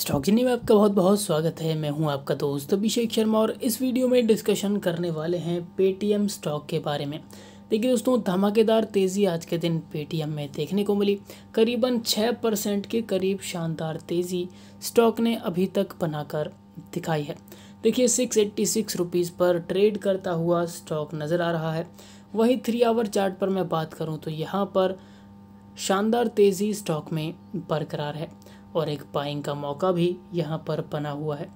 स्टॉकिनी में आपका बहुत बहुत स्वागत है मैं हूं आपका दोस्त अभिषेक शर्मा और इस वीडियो में डिस्कशन करने वाले हैं पेटीएम स्टॉक के बारे में देखिए दोस्तों धमाकेदार तेज़ी आज के दिन पेटीएम में देखने को मिली करीबन छः परसेंट के करीब शानदार तेज़ी स्टॉक ने अभी तक बनाकर दिखाई है देखिए सिक्स एट्टी सिक्स रुपीज़ पर ट्रेड करता हुआ स्टॉक नज़र आ रहा है वहीं थ्री आवर चार्ट पर मैं बात करूँ तो यहाँ पर शानदार तेज़ी स्टॉक में बरकरार है और एक बाइंग का मौका भी यहाँ पर बना हुआ है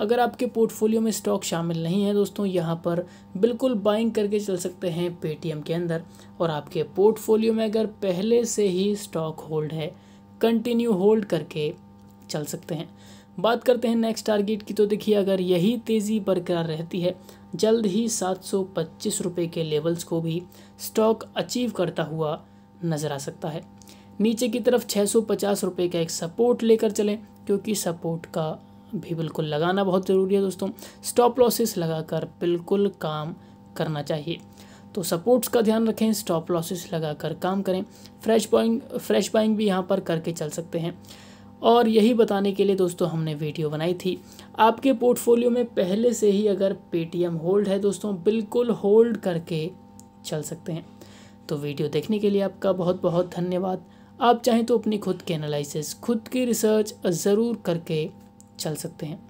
अगर आपके पोर्टफोलियो में स्टॉक शामिल नहीं है दोस्तों यहाँ पर बिल्कुल बाइंग करके चल सकते हैं पेटीएम के अंदर और आपके पोर्टफोलियो में अगर पहले से ही स्टॉक होल्ड है कंटिन्यू होल्ड करके चल सकते हैं बात करते हैं नेक्स्ट टारगेट की तो देखिए अगर यही तेज़ी बरकरार रहती है जल्द ही सात सौ पच्चीस रुपये के लेवल्स को भी स्टॉक अचीव करता हुआ नज़र आ सकता है नीचे की तरफ छः सौ पचास रुपये का एक सपोर्ट लेकर चलें क्योंकि सपोर्ट का भी बिल्कुल लगाना बहुत ज़रूरी है दोस्तों स्टॉप लॉसेस लगाकर बिल्कुल काम करना चाहिए तो सपोर्ट्स का ध्यान रखें स्टॉप लॉसेस लगाकर काम करें फ्रेश बॉइंग फ्रेश बाइंग भी यहाँ पर करके चल सकते हैं और यही बताने के लिए दोस्तों हमने वीडियो बनाई थी आपके पोर्टफोलियो में पहले से ही अगर पेटीएम होल्ड है दोस्तों बिल्कुल होल्ड करके चल सकते हैं तो वीडियो देखने के लिए आपका बहुत बहुत धन्यवाद आप चाहें तो अपनी खुद के एनालिसिस खुद की रिसर्च ज़रूर करके चल सकते हैं